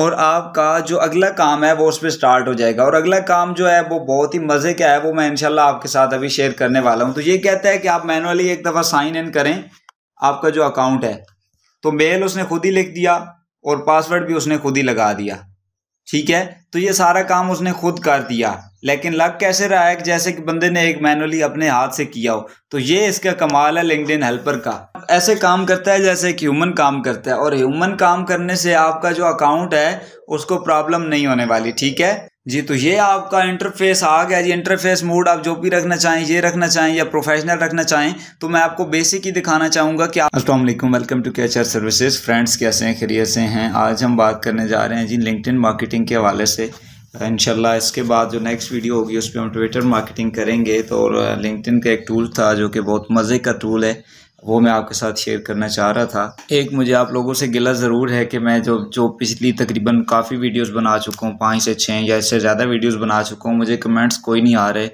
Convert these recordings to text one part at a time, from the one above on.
और आपका जो अगला काम है वो उस पर स्टार्ट हो जाएगा और अगला काम जो है वो बहुत ही मज़े का है वो मैं इनशाला आपके साथ अभी शेयर करने वाला हूं तो ये कहता है कि आप मैनुअली एक दफ़ा साइन इन करें आपका जो अकाउंट है तो मेल उसने खुद ही लिख दिया और पासवर्ड भी उसने खुद ही लगा दिया ठीक है तो ये सारा काम उसने खुद कर दिया लेकिन लग कैसे रहा है कि जैसे कि बंदे ने एक मैनुअली अपने हाथ से किया हो तो ये इसका कमाल है लिंकडिन हेल्पर का ऐसे काम करता है जैसे एक ह्यूमन काम करता है और ह्यूमन काम करने से आपका जो अकाउंट है उसको प्रॉब्लम नहीं होने वाली ठीक है जी तो ये आपका इंटरफेस आ गया जी इंटरफेस मोड आप जो भी रखना चाहें ये रखना चाहें या प्रोफेशनल रखना चाहें तो मैं आपको बेसिक ही दिखाना चाहूँगा कि Aslam welcome to catcher services friends कैसे हैं खरीय से हैं आज हम बात करने जा रहे हैं जी लिंकड मार्केटिंग के हवाले से इनशाला इसके बाद जो नेक्स्ट वीडियो होगी उस पर हम ट्विटर मार्केटिंग करेंगे तो लिंकटिन का एक टूल था जो कि बहुत मज़े का टूल है वो मैं आपके साथ शेयर करना चाह रहा था एक मुझे आप लोगों से गिला ज़रूर है कि मैं जो जो पिछली तकरीबन काफ़ी वीडियोस बना चुका हूँ पाँच से छः या इससे ज़्यादा वीडियोस बना चुका हूँ मुझे कमेंट्स कोई नहीं आ रहे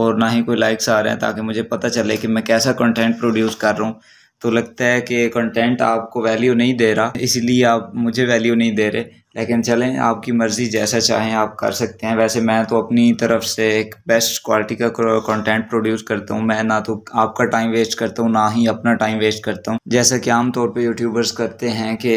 और ना ही कोई लाइक्स आ रहे हैं ताकि मुझे पता चले कि मैं कैसा कंटेंट प्रोड्यूस कर रहा हूँ तो लगता है कि कंटेंट आपको वैल्यू नहीं दे रहा इसीलिए आप मुझे वैल्यू नहीं दे रहे लेकिन चलें आपकी मर्ज़ी जैसा चाहें आप कर सकते हैं वैसे मैं तो अपनी तरफ से एक बेस्ट क्वालिटी का कंटेंट प्रोड्यूस करता हूँ मैं ना तो आपका टाइम वेस्ट करता हूँ ना ही अपना टाइम वेस्ट करता हूँ जैसा कि आमतौर पर यूट्यूबर्स करते हैं कि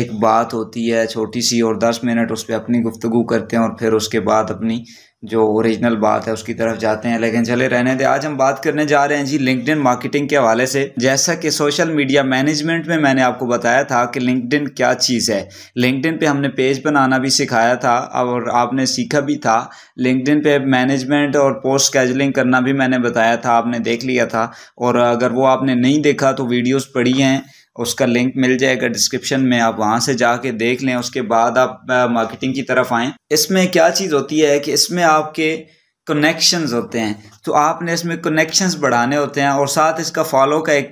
एक बात होती है छोटी सी और दस मिनट उस पर अपनी गुफ्तु करते हैं और फिर उसके बाद अपनी जो ओरिजिनल बात है उसकी तरफ जाते हैं लेकिन चले रहने दे आज हम बात करने जा रहे हैं जी लिंकडिन मार्केटिंग के हवाले से जैसा कि सोशल मीडिया मैनेजमेंट में मैंने आपको बताया था कि लिंकडिन क्या चीज़ है लिंकडिन पे हमने पेज बनाना भी सिखाया था और आपने सीखा भी था लिंकडिन पे मैनेजमेंट और पोस्ट स्कैजलिंग करना भी मैंने बताया था आपने देख लिया था और अगर वो आपने नहीं देखा तो वीडियोज़ पढ़ी हैं उसका लिंक मिल जाएगा डिस्क्रिप्शन में आप वहाँ से जाके देख लें उसके बाद आप मार्केटिंग की तरफ आएँ इसमें क्या चीज़ होती है कि इसमें आपके कनेक्शन होते हैं तो आपने इसमें कनेक्शन बढ़ाने होते हैं और साथ इसका फॉलो का एक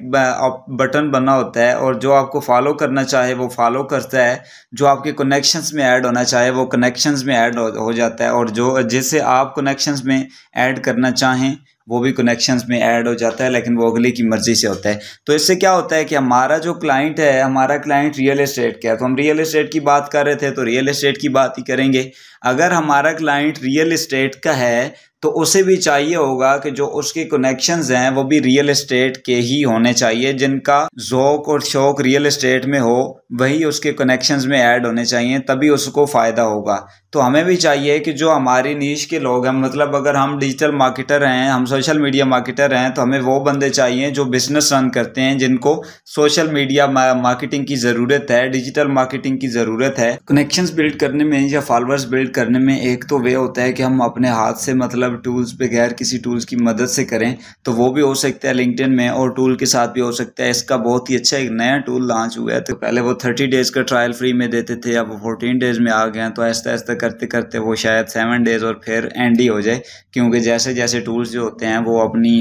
बटन बना होता है और जो आपको फॉलो करना चाहे वो फॉलो करता है जो आपके कनेक्शन में ऐड होना चाहे वो कनेक्शन में ऐड हो, हो जाता है और जो जिसे आप कनेक्शन में ऐड करना चाहें वो भी कनेक्शंस में ऐड हो जाता है लेकिन वो अगले की मर्ज़ी से होता है तो इससे क्या होता है कि हमारा जो क्लाइंट है हमारा क्लाइंट रियल इस्टेट का है तो हम रियल इस्टेट की बात कर रहे थे तो रियल इस्टेट की बात ही करेंगे अगर हमारा क्लाइंट रियल इस्टेट का है तो उसे भी चाहिए होगा कि जो उसके कनेक्शंस हैं वो भी रियल एस्टेट के ही होने चाहिए जिनका जोक और शौक रियल एस्टेट में हो वही उसके कनेक्शंस में ऐड होने चाहिए तभी उसको फ़ायदा होगा तो हमें भी चाहिए कि जो हमारी नीच के लोग हैं मतलब अगर हम डिजिटल मार्केटर हैं हम सोशल मीडिया मार्केटर हैं तो हमें वो बंदे चाहिए जो बिजनेस रन करते हैं जिनको सोशल मीडिया मार्केटिंग की ज़रूरत है डिजिटल मार्केटिंग की ज़रूरत है कनेक्शंस बिल्ड करने में या फॉलोअर्स बिल्ड करने में एक तो वे होता है कि हम अपने हाथ से मतलब टूल्स बगैर किसी टूल्स की मदद से करें तो वो भी हो सकता है लिंकटिन में और टूल के साथ भी हो सकता है इसका बहुत ही अच्छा एक नया टूल लॉन्च हुआ है तो पहले वो थर्टी डेज़ का ट्रायल फ्री में देते थे अब फोर्टीन डेज़ में आ गए हैं तो ऐसा ऐसा करते करते वो शायद सेवन डेज और फिर एंड ही हो जाए क्योंकि जैसे जैसे टूल्स जो होते हैं वो अपनी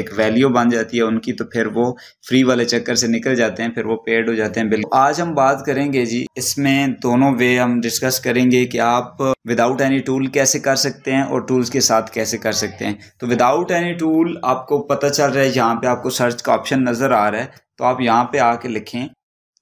एक वैल्यू बन जाती है उनकी तो फिर वो फ्री वाले चक्कर से निकल जाते हैं फिर वो पेड हो जाते हैं बिल्कुल आज हम बात करेंगे जी इसमें दोनों वे हम डिस्कस करेंगे कि आप विदाउट एनी टूल कैसे कर सकते हैं और टूल्स के साथ कैसे कर सकते हैं तो विदाउट एनी टूल आपको पता चल रहा है यहाँ पे आपको सर्च का ऑप्शन नज़र आ रहा है तो आप यहाँ पे आके लिखें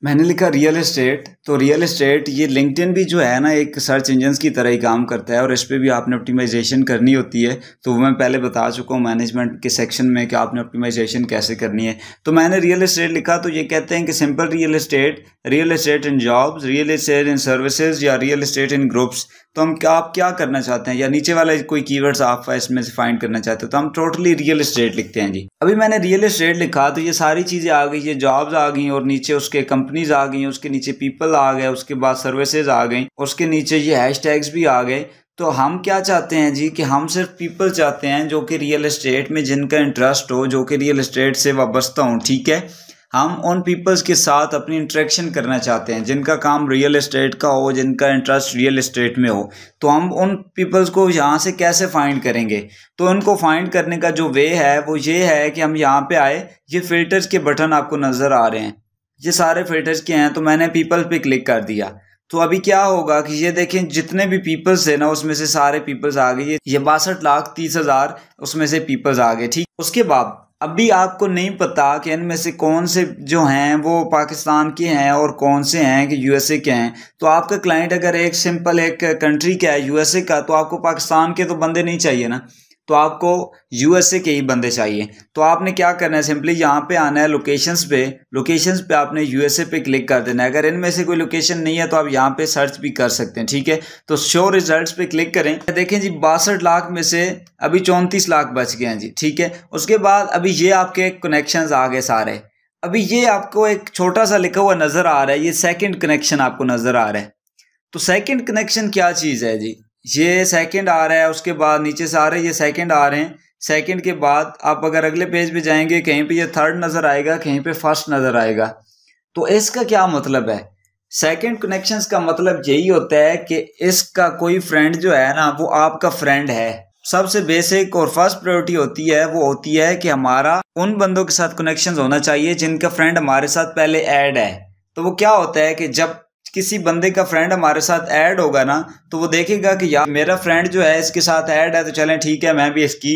मैंने लिखा रियल इस्टेट तो रियल इस्टेट ये लिंकड भी जो है ना एक सर्च इंजन की तरह ही काम करता है और इस पर भी आपने ऑप्टिमाइजेशन करनी होती है तो मैं पहले बता चुका हूँ मैनेजमेंट के सेक्शन में कि आपने ऑप्टिमाइजेशन कैसे करनी है तो मैंने रियल इस्टेट लिखा तो ये कहते हैं कि simple real estate real estate in jobs real estate in services या रियल इस्टेट इन ग्रुप्स तो हम क्या आप क्या करना चाहते हैं या नीचे वाला कोई कीवर्ड्स आप इसमें से फाइंड करना चाहते हैं तो हम टोटली रियल इस्टेट लिखते हैं जी अभी मैंने रियल इस्टेट लिखा तो ये सारी चीज़ें आ गई ये जॉब्स आ गई और नीचे उसके कंपनीज आ गई उसके नीचे पीपल आ गए उसके बाद सर्विसेज आ गई उसके नीचे ये हैश भी आ गए तो हम क्या चाहते हैं जी कि हम सिर्फ पीपल चाहते हैं जो कि रियल इस्टेट में जिनका इंटरेस्ट हो जो कि रियल इस्टेट से वाबस्ता हो ठीक है हम उन पीपल्स के साथ अपनी इंट्रैक्शन करना चाहते हैं जिनका काम रियल इस्टेट का हो जिनका इंटरेस्ट रियल इस्टेट में हो तो हम उन पीपल्स को यहाँ से कैसे फाइंड करेंगे तो उनको फाइंड करने का जो वे है वो ये है कि हम यहाँ पे आए ये फिल्टर्स के बटन आपको नज़र आ रहे हैं ये सारे फिल्टर्स के हैं तो मैंने पीपल पे क्लिक कर दिया तो अभी क्या होगा कि ये देखें जितने भी पीपल्स है ना उसमें से सारे पीपल्स आ गए ये बासठ लाख तीस हज़ार उसमें से पीपल्स आ गए ठीक उसके बाद अभी आपको नहीं पता कि इनमें से कौन से जो हैं वो पाकिस्तान के हैं और कौन से हैं कि यूएसए के हैं तो आपका क्लाइंट अगर एक सिंपल एक कंट्री का है यूएसए का तो आपको पाकिस्तान के तो बंदे नहीं चाहिए ना तो आपको यूएसए के ही बंदे चाहिए तो आपने क्या करना है सिंपली यहाँ पे आना है लोकेशंस पे लोकेशंस पे आपने यूएसए पे क्लिक कर देना है अगर इनमें से कोई लोकेशन नहीं है तो आप यहाँ पे सर्च भी कर सकते हैं ठीक है तो शो रिजल्ट्स पे क्लिक करें देखें जी बासठ लाख में से अभी चौंतीस लाख बच गए हैं जी ठीक है उसके बाद अभी ये आपके कनेक्शन आ गए सारे अभी ये आपको एक छोटा सा लिखा हुआ नज़र आ रहा है ये सेकेंड कनेक्शन आपको नज़र आ रहा है तो सेकेंड कनेक्शन क्या चीज़ है जी ये सेकंड आ रहा है उसके बाद नीचे से आ रहे हैं ये सेकंड आ रहे हैं सेकंड के बाद आप अगर अगले पेज पे जाएंगे कहीं पे ये थर्ड नज़र आएगा कहीं पे फर्स्ट नज़र आएगा तो इसका क्या मतलब है सेकंड कनेक्शंस का मतलब यही होता है कि इसका कोई फ्रेंड जो है ना वो आपका फ्रेंड है सबसे बेसिक और फर्स्ट प्रायोरिटी होती है वो होती है कि हमारा उन बंदों के साथ कनेक्शन होना चाहिए जिनका फ्रेंड हमारे साथ पहले ऐड है तो वो क्या होता है कि जब किसी बंदे का फ्रेंड हमारे साथ ऐड होगा ना तो वो देखेगा कि यार मेरा फ्रेंड जो है इसके साथ ऐड है तो चलें ठीक है मैं भी इसकी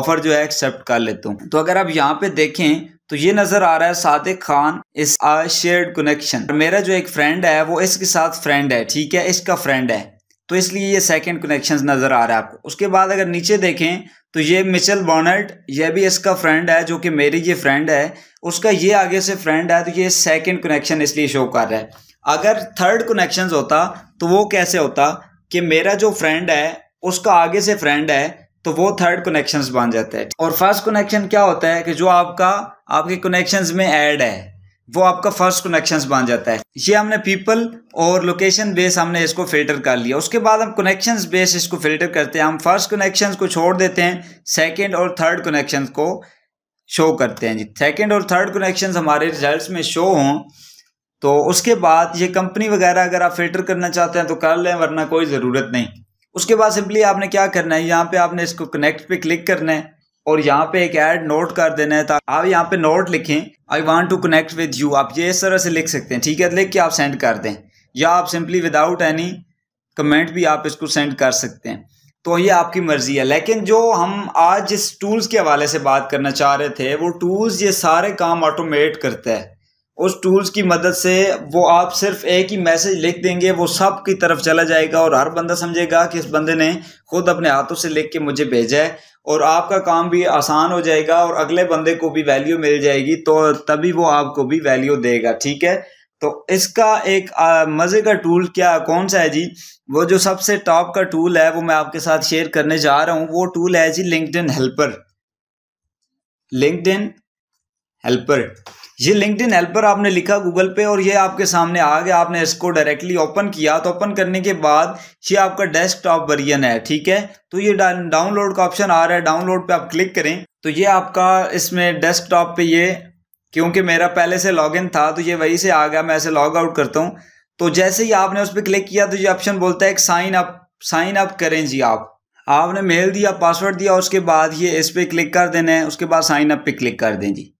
ऑफर जो है एक्सेप्ट कर लेता हूँ तो अगर आप यहाँ पे देखें तो ये नजर आ रहा है सादिक खान इस शेयर्ड कनेक्शन मेरा जो एक फ्रेंड है वो इसके साथ फ्रेंड है ठीक है इसका फ्रेंड है तो इसलिए ये सेकेंड कनेक्शन नजर आ रहा है आपको उसके बाद अगर नीचे देखें तो ये मिचल बॉनल्ट ये भी इसका फ्रेंड है जो कि मेरी ये फ्रेंड है उसका ये आगे से फ्रेंड है तो ये सेकेंड कनेक्शन इसलिए शो कर रहा है अगर थर्ड कनेक्शन होता तो वो कैसे होता कि मेरा जो फ्रेंड है उसका आगे से फ्रेंड है तो वो थर्ड कनेक्शंस बन जाते हैं और फर्स्ट कनेक्शन क्या होता है कि जो आपका आपके कनेक्शंस में ऐड है वो आपका फर्स्ट कनेक्शंस बन जाता है ये हमने पीपल और लोकेशन बेस हमने इसको फिल्टर कर लिया उसके बाद हम कनेक्शंस बेस इसको फिल्टर करते हैं हम फर्स्ट कनेक्शंस को छोड़ देते हैं सेकेंड और थर्ड कनेक्शन को शो करते हैं जी सेकेंड और थर्ड कनेक्शन हमारे रिजल्ट में शो हों तो उसके बाद ये कंपनी वगैरह अगर आप फिल्टर करना चाहते हैं तो कर लें वरना कोई ज़रूरत नहीं उसके बाद सिंपली आपने क्या करना है यहाँ पे आपने इसको कनेक्ट पे क्लिक करना है और यहाँ पे एक ऐड नोट कर देना है ताकि आप यहाँ पे नोट लिखें I want to connect with you आप ये इस तरह से लिख सकते हैं ठीक है लिख के आप सेंड कर दें या आप सिंपली विदाउट एनी कमेंट भी आप इसको सेंड कर सकते हैं तो ये आपकी मर्ज़ी है लेकिन जो हम आज जिस टूल्स के हवाले से बात करना चाह रहे थे वो टूल्स ये सारे काम ऑटोमेट करता है उस टूल्स की मदद से वो आप सिर्फ एक ही मैसेज लिख देंगे वो सब की तरफ चला जाएगा और हर बंदा समझेगा कि इस बंदे ने खुद अपने हाथों से लिख के मुझे भेजा है और आपका काम भी आसान हो जाएगा और अगले बंदे को भी वैल्यू मिल जाएगी तो तभी वो आपको भी वैल्यू देगा ठीक है तो इसका एक मज़े का टूल क्या कौन सा है जी वो जो सबसे टॉप का टूल है वो मैं आपके साथ शेयर करने जा रहा हूँ वो टूल है जी लिंकड हेल्पर लिंकड हेल्पर ये लिंकड हेल्पर आपने लिखा गूगल पे और ये आपके सामने आ गया आपने इसको डायरेक्टली ओपन किया तो ओपन करने के बाद ये आपका डेस्कटॉप वर्जन है ठीक है तो ये डाउनलोड का ऑप्शन आ रहा है डाउनलोड पे आप क्लिक करें तो ये आपका इसमें डेस्कटॉप पे ये क्योंकि मेरा पहले से लॉगिन था तो ये वही से आ गया मैं ऐसे लॉग आउट करता हूँ तो जैसे ही आपने उस पर क्लिक किया तो ये ऑप्शन बोलता है साइन अप साइन अप करें जी आप आपने मेल दिया पासवर्ड दिया उसके बाद ये इस पर क्लिक कर देना है उसके बाद साइन अप पे क्लिक कर दें जी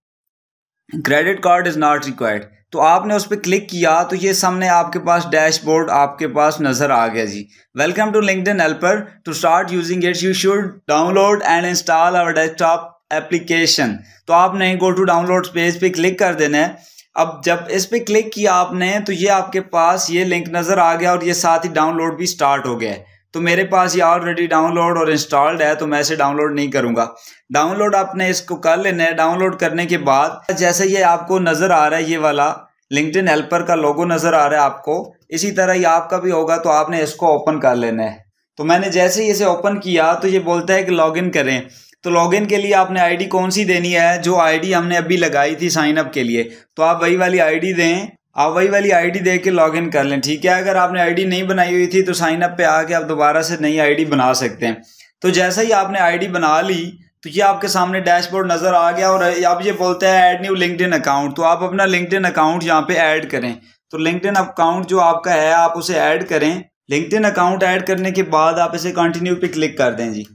credit card is not required तो आपने उस पर क्लिक किया तो ये सामने आपके पास डैशबोर्ड आपके पास नज़र आ गया जी welcome to in helper to start using it you should download and install our desktop application तो आपने गो टू डाउनलोड पेज पे क्लिक कर देना है अब जब इस पर क्लिक किया आपने तो ये आपके पास ये लिंक नज़र आ गया और ये साथ ही डाउनलोड भी स्टार्ट हो गया है तो मेरे पास ये ऑलरेडी डाउनलोड और इंस्टॉल्ड है तो मैं इसे डाउनलोड नहीं करूंगा डाउनलोड आपने इसको कर लेना है डाउनलोड करने के बाद जैसे ये आपको नज़र आ रहा है ये वाला लिंकड हेल्पर का लोगो नज़र आ रहा है आपको इसी तरह ये आपका भी होगा तो आपने इसको ओपन कर लेना है तो मैंने जैसे ही इसे ओपन किया तो ये बोलता है कि लॉगिन करें तो लॉगिन के लिए आपने आईडी कौन सी देनी है जो आईडी हमने अभी लगाई थी साइन अप के लिए तो आप वही वाली आईडी दें आप वही वाली आईडी दे के लॉग इन कर लें ठीक है अगर आपने आईडी नहीं बनाई हुई थी तो साइन अप पे आके आप दोबारा से नई आईडी बना सकते हैं तो जैसा ही आपने आईडी बना ली तो ये आपके सामने डैशबोर्ड नज़र आ गया और आप ये बोलते हैं ऐड न्यू लिंकड अकाउंट तो आप अपना लिंकड अकाउंट यहाँ पे ऐड करें तो लिंकड अकाउंट जो आपका है आप उसे ऐड करें लिंकड अकाउंट ऐड करने के बाद आप इसे कंटिन्यू पे क्लिक कर दें जी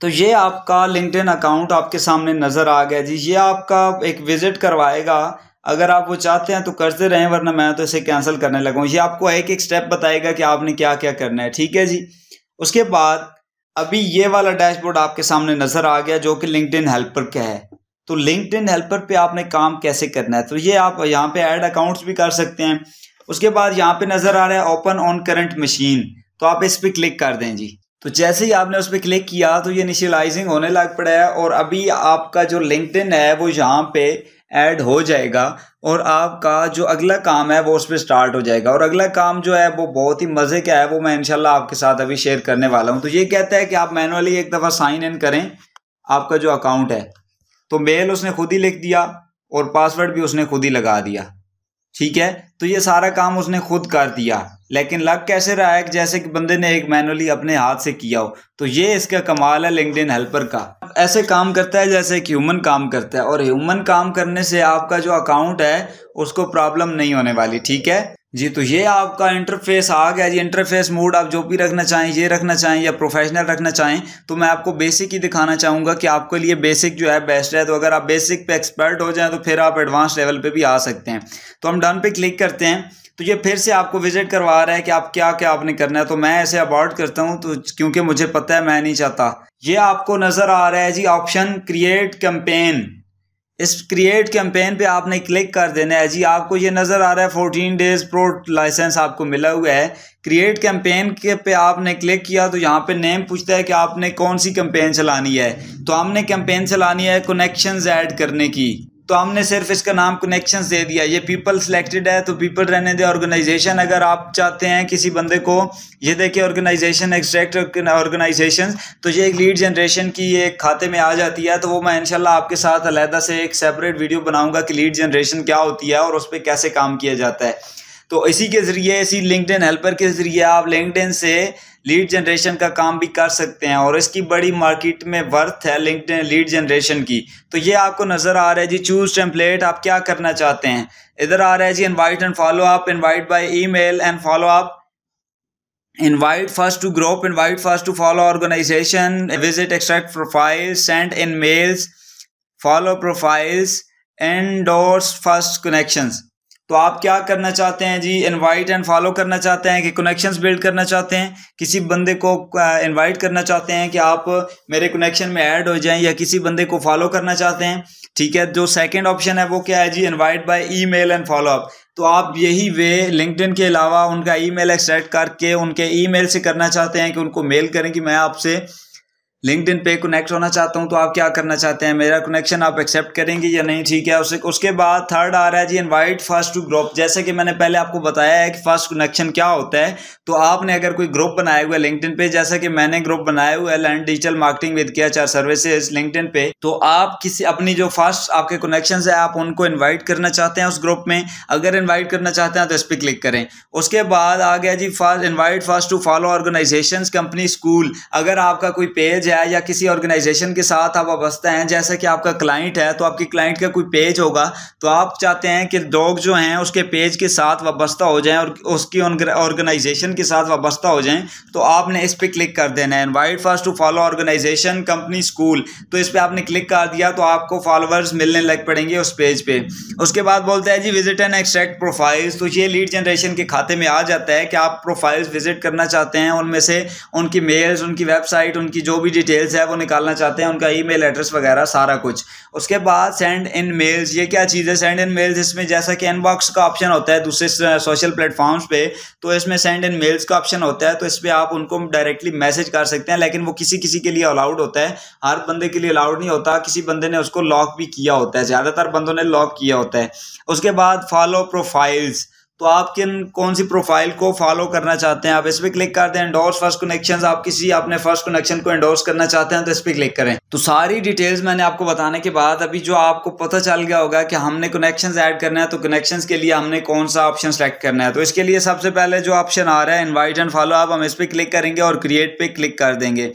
तो ये आपका लिंकड अकाउंट आपके सामने नज़र आ गया जी ये आपका एक विजिट करवाएगा अगर आप वो चाहते हैं तो करते रहें वरना मैं तो इसे कैंसिल करने लगा ये आपको एक एक स्टेप बताएगा कि आपने क्या क्या करना है ठीक है जी उसके बाद अभी ये वाला डैशबोर्ड आपके सामने नज़र आ गया जो कि लिंकड हेल्पर का है तो लिंकड हेल्पर पे आपने काम कैसे करना है तो ये आप यहाँ पे ऐड अकाउंट्स भी कर सकते हैं उसके बाद यहाँ पे नज़र आ रहा है ओपन ऑन करंट मशीन तो आप इस पर क्लिक कर दें जी तो जैसे ही आपने उस पर क्लिक किया तो ये इनिशियलाइजिंग होने लग पड़ा है और अभी आपका जो लिंकड है वो यहाँ पे ऐड हो जाएगा और आपका जो अगला काम है वो उस पर स्टार्ट हो जाएगा और अगला काम जो है वो बहुत ही मज़े का है वो मैं इनशाला आपके साथ अभी शेयर करने वाला हूँ तो ये कहता है कि आप मैनुअली एक दफ़ा साइन इन करें आपका जो अकाउंट है तो मेल उसने खुद ही लिख दिया और पासवर्ड भी उसने खुद ही लगा दिया ठीक है तो ये सारा काम उसने खुद कर दिया लेकिन लग कैसे रहा है कि जैसे कि बंदे ने एक मैनुअली अपने हाथ से किया हो तो ये इसका कमाल है लिंकड हेल्पर का ऐसे काम करता है जैसे एक ह्यूमन काम करता है और ह्यूमन काम करने से आपका जो अकाउंट है उसको प्रॉब्लम नहीं होने वाली ठीक है जी तो ये आपका इंटरफेस आ गया जी इंटरफेस मोड आप जो भी रखना चाहें ये रखना चाहें या प्रोफेशनल रखना चाहें तो मैं आपको बेसिक ही दिखाना चाहूँगा कि आपके लिए बेसिक जो है बेस्ट है तो अगर आप बेसिक पे एक्सपर्ट हो जाएं तो फिर आप एडवांस लेवल पे भी आ सकते हैं तो हम डन पे क्लिक करते हैं तो ये फिर से आपको विजिट करवा रहा है कि आप क्या क्या आपने करना है तो मैं ऐसे अबॉर्ड करता हूँ तो क्योंकि मुझे पता है मैं नहीं चाहता ये आपको नज़र आ रहा है जी ऑप्शन क्रिएट कैंपेन इस क्रिएट कैंपेन पे आपने क्लिक कर देना है जी आपको ये नज़र आ रहा है फोर्टीन डेज प्रो लाइसेंस आपको मिला हुआ है क्रिएट कैंपेन के पे आपने क्लिक किया तो यहाँ पे नेम पूछता है कि आपने कौन सी कैंपेन चलानी है तो हमने कैंपेन चलानी है कनेक्शंस ऐड करने की तो हमने सिर्फ इसका नाम कनेक्शंस दे दिया ये पीपल सिलेक्टेड है तो पीपल रहने दे ऑर्गेनाइजेशन अगर आप चाहते हैं किसी बंदे को ये देखिए ऑर्गेनाइजेशन एक्सट्रैक्ट ऑर्गेनाइजेशन तो ये एक लीड जनरेशन की ये खाते में आ जाती है तो वो मैं इनशाला आपके साथ अलहदा से एक सेपरेट वीडियो बनाऊंगा कि लीड जनरेशन क्या होती है और उस पर कैसे काम किया जाता है तो इसी के ज़रिए इसी लिंकडिन हेल्पर के ज़रिए आप लिंकडिन से लीड जनरेशन का काम भी कर सकते हैं और इसकी बड़ी मार्केट में वर्थ है लिंकडिन लीड जनरेशन की तो ये आपको नज़र आ रहा है जी चूज़ टेम्पलेट आप क्या करना चाहते हैं इधर आ रहा है जी invite and follow up invite by email and follow up invite first to group invite first to follow organization visit extract profiles send in mails follow profiles endorse first connections तो आप क्या करना चाहते हैं जी इनवाइट एंड फॉलो करना चाहते हैं कि कनेक्शंस बिल्ड करना चाहते हैं किसी बंदे को इनवाइट करना चाहते हैं कि आप मेरे कनेक्शन में ऐड हो जाएं या किसी बंदे को फॉलो करना चाहते हैं ठीक है जो सेकंड ऑप्शन है वो क्या है जी invite by email and follow up तो आप यही वे लिंकडिन के अलावा उनका ई एक्सट्रैक्ट करके उनके ई से करना चाहते हैं कि उनको मेल करें कि मैं आपसे लिंकड पे कनेक्ट होना चाहता हूँ तो आप क्या करना चाहते हैं मेरा कनेक्शन आप एक्सेप्ट करेंगे या नहीं ठीक है उसे उसके बाद थर्ड आ रहा है जी इनवाइट फर्स्ट टू ग्रुप जैसे कि मैंने पहले आपको बताया है कि फर्स्ट कनेक्शन क्या होता है तो आपने अगर कोई ग्रुप बनाया हुआ है लिंकड पे जैसा कि मैंने ग्रुप बनाया हुआ है लैंड डिजिटल मार्केटिंग विद किया चार सर्विसेज लिंकड पे तो आप किसी अपनी जो फर्स्ट आपके कनेक्शन है आप उनको इन्वाइट करना चाहते हैं उस ग्रुप में अगर इन्वाइट करना चाहते हैं तो इस पर क्लिक करें उसके बाद आ गया जी first invite first to follow organisation company school अगर आपका कोई पेज है है या किसी ऑर्गेनाइजेशन के साथ आप वाबस्ता हैं जैसे कि आपका क्लाइंट है तो आपके क्लाइंट का कोई पेज होगा तो आप चाहते हैं कि लोग जो हैं उसके पेज के साथ वाबस्ता हो जाएं और उसकी ऑर्गेनाइजेशन के साथ वाबस्ता हो जाएं तो आपने इस पर क्लिक कर देना है invite first to follow organisation company school तो इस पर आपने क्लिक कर दिया तो आपको फॉलोअर्स मिलने लग पड़ेंगे उस पेज पर पे। उसके बाद बोलते हैं जी विजिट एंड एक्सट्रैक्ट प्रोफाइल्स तो ये लीड जनरेशन के खाते में आ जाता है कि आप प्रोफाइल्स विजिट करना चाहते हैं उनमें से उनकी मेल्स उनकी वेबसाइट उनकी जो भी डिटेल्स है वो निकालना चाहते हैं उनका ईमेल एड्रेस वगैरह सारा कुछ उसके बाद सेंड इन मेल्स ये क्या चीज़ है सेंड इन मेल्स इसमें जैसा कि इनबॉक्स का ऑप्शन होता है दूसरे सोशल प्लेटफॉर्म्स पे तो इसमें सेंड इन मेल्स का ऑप्शन होता है तो इस पर आप उनको डायरेक्टली मैसेज कर सकते हैं लेकिन वो किसी किसी के लिए अलाउड होता है हर बंदे के लिए अलाउड नहीं होता किसी बंदे ने उसको लॉक भी किया होता है ज़्यादातर बंदों ने लॉक किया होता है उसके बाद फॉलो प्रोफाइल्स तो आप किन कौन सी प्रोफाइल को फॉलो करना चाहते हैं आप इस पर क्लिक कर दें एंडोर्स फर्स्ट कनेक्शन आप किसी अपने फर्स्ट कनेक्शन को एंडोर्स करना चाहते हैं तो इस पर क्लिक करें तो सारी डिटेल्स मैंने आपको बताने के बाद अभी जो आपको पता चल गया होगा कि हमने कनेक्शन ऐड करना है तो कनेक्शन के लिए हमने कौन सा ऑप्शन सेलेक्ट करना है तो इसके लिए सबसे पहले जो ऑप्शन आ रहा है इन्वाइट एंड फॉलो आप हम इस पर क्लिक करेंगे और क्रिएट पर क्लिक कर देंगे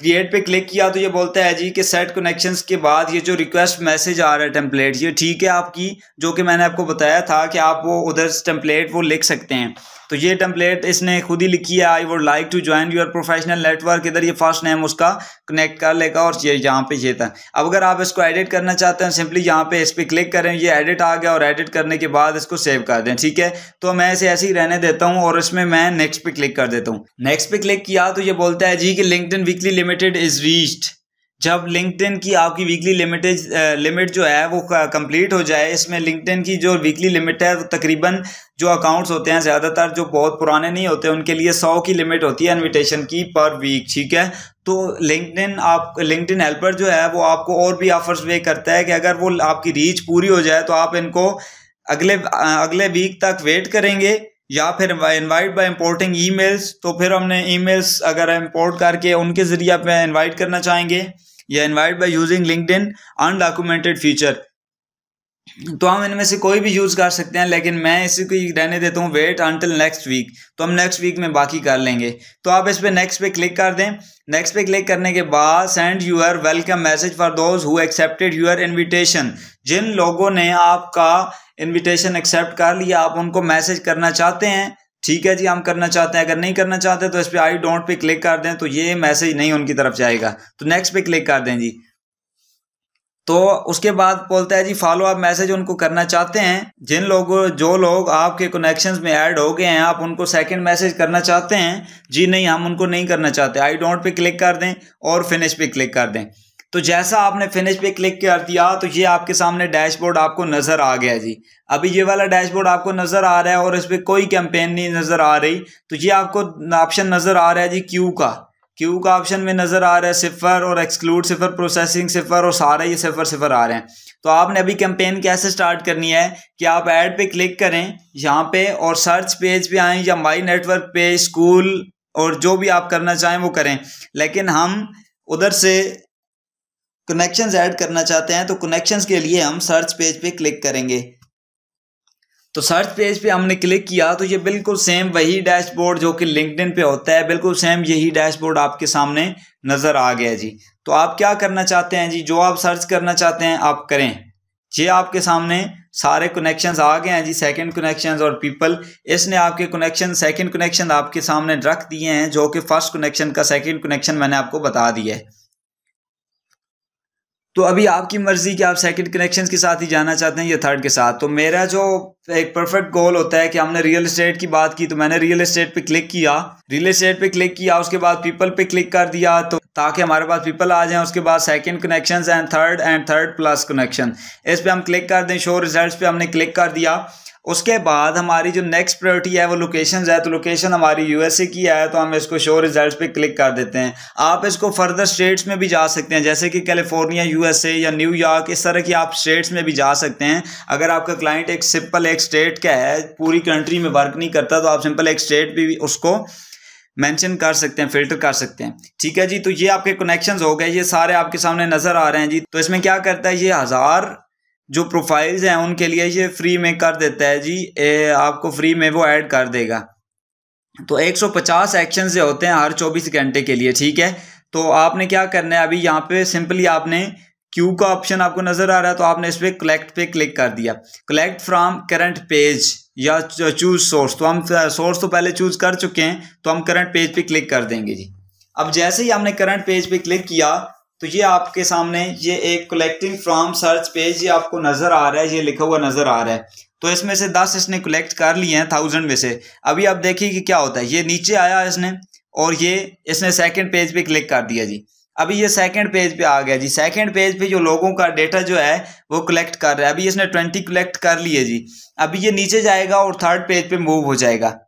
क्रिएट पे क्लिक किया तो ये बोलता है जी कि सेट कनेक्शंस के बाद ये जो रिक्वेस्ट मैसेज आ रहा है टेम्पलेट ये ठीक है आपकी जो कि मैंने आपको बताया था कि आप वो उधर टेम्पलेट वो लिख सकते हैं तो ये टेम्पलेट इसने खुद ही लिखी है I would like to join your professional network इधर ये फर्स्ट नेम उसका कनेक्ट कर लेगा और ये यहाँ पे ये था अब अगर आप इसको एडिट करना चाहते हैं सिंपली यहाँ पे इस पर क्लिक करें ये एडिट आ गया और एडिट करने के बाद इसको सेव कर दें ठीक है तो मैं इसे ऐसे ही रहने देता हूँ और इसमें मैं नेक्स्ट पे क्लिक कर देता हूँ नेक्स्ट पे क्लिक किया तो ये बोलता है जी कि linked weekly limited is reached जब लिंकडिन की आपकी वीकली लिमिटेज लिमिट जो है वो कंप्लीट हो जाए इसमें लिंकडिन की जो वीकली लिमिट है वो तकरीबन जो अकाउंट्स होते हैं ज़्यादातर जो बहुत पुराने नहीं होते उनके लिए सौ की लिमिट होती है इनविटेशन की पर वीक ठीक है तो लिंकडिन आप लिंकडिन हेल्पर जो है वो आपको और भी ऑफर्स वे करता है कि अगर वो आपकी रीच पूरी हो जाए तो आप इनको अगले अगले वीक तक वेट करेंगे या फिर इनवाइट बाय इंपोर्टिंग ईमेल्स तो फिर हमने ईमेल्स अगर इंपोर्ट करके उनके ज़रिए आप इनवाइट करना चाहेंगे या invite by using LinkedIn undocumented feature तो हम इनमें से कोई भी यूज़ कर सकते हैं लेकिन मैं इसी को रहने देता हूँ वेट अंटिल नेक्स्ट वीक तो हम नेक्स्ट वीक में बाकी कर लेंगे तो आप इस पर नेक्स्ट पे क्लिक कर दें नेक्स्ट पे क्लिक करने के बाद send your welcome message for those who accepted your invitation जिन लोगों ने आपका इनविटेशन एक्सेप्ट कर लिया आप उनको मैसेज करना चाहते हैं ठीक है जी हम करना चाहते हैं अगर नहीं करना चाहते तो इस पर आई डोंट पे क्लिक कर दें तो ये मैसेज नहीं उनकी तरफ जाएगा तो नेक्स्ट पे क्लिक कर दें जी तो उसके बाद बोलता है जी फॉलो अप मैसेज उनको करना चाहते हैं जिन लोगों जो लोग आपके कनेक्शन में ऐड हो गए हैं आप उनको सेकंड मैसेज करना चाहते हैं जी नहीं हम उनको नहीं करना चाहते आई डोंट पे क्लिक कर दें और फिनिश पे क्लिक कर दें तो जैसा आपने फिनिश पे क्लिक कर दिया तो ये आपके सामने डैशबोर्ड आपको नज़र आ गया जी अभी ये वाला डैशबोर्ड आपको नज़र आ रहा है और इस पर कोई कैंपेन नहीं नज़र आ रही तो ये आपको ऑप्शन नज़र आ रहा है जी क्यू का क्यू का ऑप्शन में नज़र आ रहा है सिफर और एक्सक्लूड सिफर प्रोसेसिंग सिफर और सारा ये सिफर सिफर आ रहे हैं तो आपने अभी कैंपेन कैसे स्टार्ट करनी है कि आप एड पे क्लिक करें यहाँ पे और सर्च पेज पे आए या माई नेटवर्क पे स्कूल और जो भी आप करना चाहें वो करें लेकिन हम उधर से कनेक्शंस ऐड करना चाहते हैं तो कनेक्शंस के लिए हम सर्च पेज पे क्लिक करेंगे तो सर्च पेज पे हमने क्लिक किया तो ये बिल्कुल सेम वही डैशबोर्ड जो कि लिंकडिन पे होता है बिल्कुल सेम यही डैशबोर्ड आपके सामने नज़र आ गया जी तो आप क्या करना चाहते हैं जी जो आप सर्च करना चाहते हैं आप करें ये आपके सामने सारे कनेक्शंस आ गए हैं जी सेकंड कनेक्शंस और पीपल इसने आपके कनेक्शन सेकंड कनेक्शन आपके सामने रख दिए हैं जो कि फर्स्ट कनेक्शन का सेकंड कनेक्शन मैंने आपको बता दिया है तो अभी आपकी मर्ज़ी कि आप सेकंड कनेक्शन के साथ ही जाना चाहते हैं या थर्ड के साथ तो मेरा जो एक परफेक्ट गोल होता है कि हमने रियल इस्टेट की बात की तो मैंने रियल इस्टेट पे क्लिक किया रियल इस्टेट पे क्लिक किया उसके बाद पीपल पे क्लिक कर दिया तो ताकि हमारे पास पीपल आ जाए उसके बाद second connections and third and third plus connection इस पर हम क्लिक कर दें शो रिजल्ट पर हमने क्लिक कर दिया उसके बाद हमारी जो नेक्स्ट प्रायोरिटी है वो लोकेशन है तो लोकेशन हमारी यूएसए की है तो हम इसको शो रिजल्ट पे क्लिक कर देते हैं आप इसको फर्दर स्टेट्स में भी जा सकते हैं जैसे कि कैलिफोर्निया यूएसए या न्यूयॉर्क इस तरह की आप स्टेट्स में भी जा सकते हैं अगर आपका क्लाइंट एक सिंपल एक स्टेट का है पूरी कंट्री में वर्क नहीं करता तो आप सिंपल एक स्टेट भी उसको मेंशन कर सकते हैं फिल्टर कर सकते हैं ठीक है जी तो ये आपके कनेक्शंस हो गए ये सारे आपके सामने नज़र आ रहे हैं जी तो इसमें क्या करता है ये हज़ार जो प्रोफाइल्स हैं उनके लिए ये फ्री में कर देता है जी ए, आपको फ्री में वो ऐड कर देगा तो 150 एक्शन से होते हैं हर 24 घंटे के लिए ठीक है तो आपने क्या करना है अभी यहाँ पे सिंपली आपने क्यू का ऑप्शन आपको नज़र आ रहा है तो आपने इस पर कलेक्ट पे क्लिक कर दिया कलेक्ट फ्रॉम करंट पेज या चूज सोर्स तो हम सोर्स तो पहले चूज कर चुके हैं तो हम करंट पेज पे क्लिक कर देंगे जी अब जैसे ही हमने करंट पेज पे क्लिक किया तो ये आपके सामने ये एक कलेक्टिंग फ्रॉम सर्च पेज ये आपको नज़र आ रहा है ये लिखा हुआ नज़र आ रहा है तो इसमें से दस इसने कलेक्ट कर लिए हैं थाउजेंड में से अभी आप देखिए कि क्या होता है ये नीचे आया इसने और ये इसने सेकंड पेज पे क्लिक कर दिया जी अभी ये सेकंड पेज पे आ गया जी सेकंड पेज पे जो लोगों का डेटा जो है वो कलेक्ट कर रहा है अभी इसने ट्वेंटी कलेक्ट कर लिए जी अभी ये नीचे जाएगा और थर्ड पेज पे मूव हो जाएगा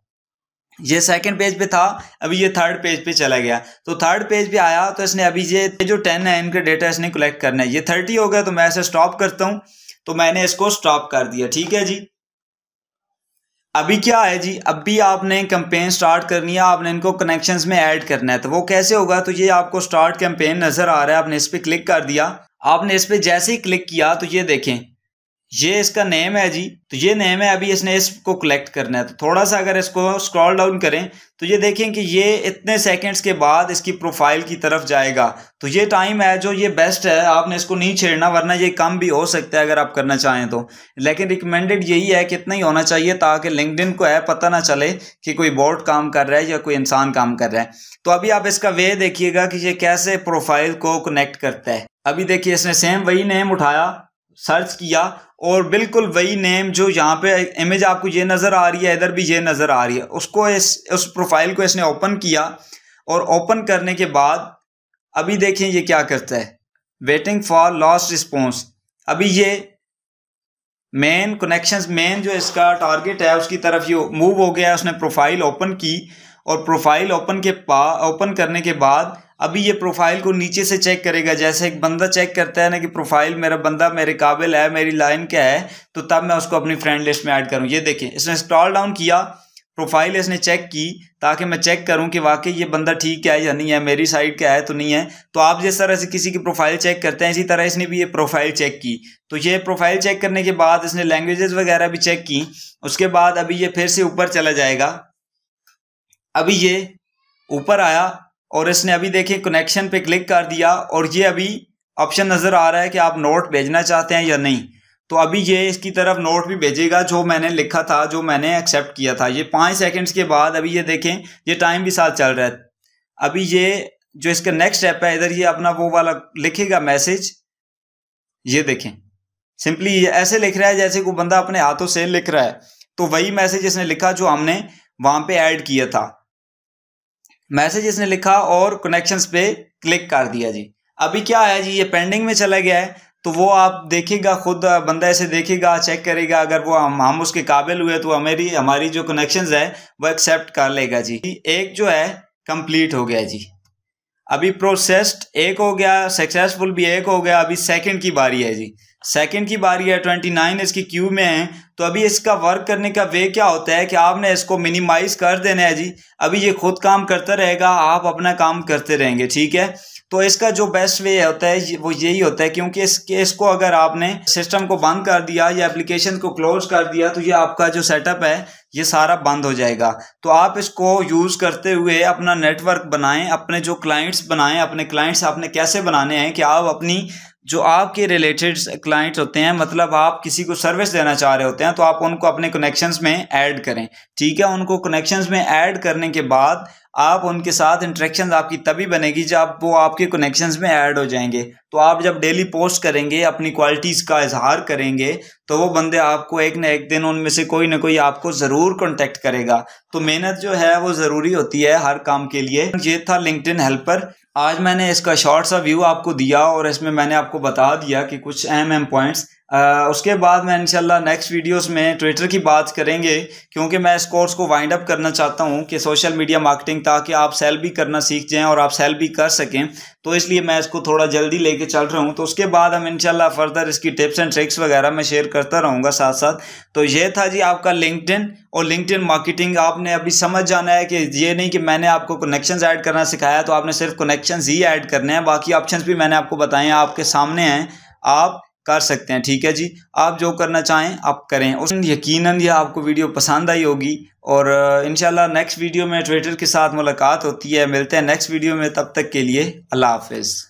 ये सेकंड पेज पे था अभी ये थर्ड पेज पे चला गया तो थर्ड पेज पे आया तो इसने अभी ये जो टेन है इनका डेटा इसने कलेक्ट करना है ये थर्टी हो गया तो मैं इसे स्टॉप करता हूँ तो मैंने इसको स्टॉप कर दिया ठीक है जी अभी क्या है जी अब भी आपने कंपेन स्टार्ट करनी है आपने इनको कनेक्शन में ऐड करना है तो वो कैसे होगा तो ये आपको स्टार्ट कैंपेन नजर आ रहा है आपने इस पर क्लिक कर दिया आपने इस पर जैसे ही क्लिक किया तो ये देखें ये इसका नेम है जी तो ये नेम है अभी इसने इसको कलेक्ट करना है तो थोड़ा सा अगर इसको स्क्रॉल डाउन करें तो ये देखें कि ये इतने सेकंड्स के बाद इसकी प्रोफाइल की तरफ जाएगा तो ये टाइम है जो ये बेस्ट है आपने इसको नहीं छेड़ना वरना ये कम भी हो सकता है अगर आप करना चाहें तो लेकिन रिकमेंडेड यही है कि इतना ही होना चाहिए ताकि लिंकडिन को है पता ना चले कि कोई बोर्ड काम कर रहा है या कोई इंसान काम कर रहा है तो अभी आप इसका वे देखिएगा कि ये कैसे प्रोफाइल को कनेक्ट करता है अभी देखिए इसने सेम वही नेम उठाया सर्च किया और बिल्कुल वही नेम जो यहाँ पे इमेज आपको ये नज़र आ रही है इधर भी ये नज़र आ रही है उसको इस उस प्रोफाइल को इसने ओपन किया और ओपन करने के बाद अभी देखें ये क्या करता है वेटिंग फॉर लॉस्ट रिस्पॉन्स अभी ये मेन कनेक्शंस मेन जो इसका टारगेट है उसकी तरफ ये मूव हो गया उसने प्रोफाइल ओपन की और प्रोफाइल ओपन के पा ओपन करने के बाद अभी ये प्रोफाइल को नीचे से चेक करेगा जैसे एक बंदा चेक करता है ना कि प्रोफाइल मेरा बंदा मेरे काबिल है मेरी लाइन क्या है तो तब मैं उसको अपनी फ्रेंड लिस्ट में ऐड करूँ ये देखें इसने स्क्रॉल डाउन किया प्रोफाइल इसने चेक की ताकि मैं चेक करूं कि वाकई ये बंदा ठीक है या नहीं है मेरी साइड का है तो नहीं है तो आप जिस तरह से किसी की प्रोफाइल चेक करते हैं इसी तरह इसने भी ये प्रोफाइल चेक की तो ये प्रोफाइल चेक करने के बाद इसने लैंग्वेजेस वगैरह भी चेक की उसके बाद अभी ये फिर से ऊपर चला जाएगा अभी ये ऊपर आया और इसने अभी देखिए कनेक्शन पे क्लिक कर दिया और ये अभी ऑप्शन नज़र आ रहा है कि आप नोट भेजना चाहते हैं या नहीं तो अभी ये इसकी तरफ नोट भी भेजेगा जो मैंने लिखा था जो मैंने एक्सेप्ट किया था ये पाँच सेकेंड्स के बाद अभी ये देखें ये टाइम भी साथ चल रहा है अभी ये जो इसका नेक्स्ट स्टेप है इधर ये अपना वो वाला लिखेगा मैसेज ये देखें सिंपली ऐसे लिख रहा है जैसे कोई बंदा अपने हाथों से लिख रहा है तो वही मैसेज इसने लिखा जो हमने वहाँ पर ऐड किया था मैसेज इसने लिखा और कनेक्शन पे क्लिक कर दिया जी अभी क्या है जी ये पेंडिंग में चला गया है तो वो आप देखेगा खुद बंदा ऐसे देखेगा चेक करेगा अगर वो हम हम उसके काबिल हुए तो हमारी हमारी जो कनेक्शंस है वो एक्सेप्ट कर लेगा जी एक जो है कंप्लीट हो गया जी अभी प्रोसेस्ड एक हो गया सक्सेसफुल भी एक हो गया अभी सेकंड की बारी है जी सेकेंड की बारी है ट्वेंटी नाइन इसकी क्यू में है तो अभी इसका वर्क करने का वे क्या होता है कि आपने इसको मिनिमाइज कर देना है जी अभी ये खुद काम करता रहेगा आप अपना काम करते रहेंगे ठीक है तो इसका जो बेस्ट वे होता है वो यही होता है क्योंकि इस केस को अगर आपने सिस्टम को बंद कर दिया या एप्लीकेशन को क्लोज कर दिया तो ये आपका जो सेटअप है ये सारा बंद हो जाएगा तो आप इसको यूज़ करते हुए अपना नेटवर्क बनाएं अपने जो क्लाइंट्स बनाएं अपने क्लाइंट्स आपने कैसे बनाने हैं कि आप अपनी जो आपके रिलेटेड क्लाइंट होते हैं मतलब आप किसी को सर्विस देना चाह रहे होते हैं तो आप उनको अपने कनेक्शंस में ऐड करें ठीक है उनको कनेक्शंस में ऐड करने के बाद आप उनके साथ इंट्रैक्शन आपकी तभी बनेगी जब वो आपके कनेक्शंस में ऐड हो जाएंगे तो आप जब डेली पोस्ट करेंगे अपनी क्वालिटीज़ का इजहार करेंगे तो वो बंदे आपको एक ना एक दिन उनमें से कोई ना कोई आपको ज़रूर कॉन्टेक्ट करेगा तो मेहनत जो है वो ज़रूरी होती है हर काम के लिए ये था लिंकड हेल्पर आज मैंने इसका शॉर्ट सा व्यू आपको दिया और इसमें मैंने आपको बता दिया कि कुछ अहम अहम पॉइंट्स उसके बाद मैं इंशाल्लाह नेक्स्ट वीडियोस में ट्विटर की बात करेंगे क्योंकि मैं इस कोर्स को वाइंड अप करना चाहता हूं कि सोशल मीडिया मार्केटिंग ताकि आप सेल भी करना सीख जाएं और आप सेल भी कर सकें तो इसलिए मैं इसको थोड़ा जल्दी लेके चल रहा हूं तो उसके बाद हम इंशाल्लाह फर्दर इसकी टिप्स एंड ट्रिक्स वगैरह मैं शेयर करता रहूँगा साथ साथ तो ये था जी आपका लिंकडिन और लिंकड मार्केटिंग आपने अभी समझ जाना है कि ये नहीं कि मैंने आपको कनेक्शन ऐड करना सिखाया तो आपने सिर्फ कनेक्शन ही ऐड करने हैं बाकी ऑप्शन भी मैंने आपको बताए आपके सामने हैं आप कर सकते हैं ठीक है जी आप जो करना चाहें आप करें और यकीनन यह आपको वीडियो पसंद आई होगी और इनशाला नेक्स्ट वीडियो में ट्विटर के साथ मुलाकात होती है मिलते हैं नेक्स्ट वीडियो में तब तक के लिए अल्लाह हाफिज़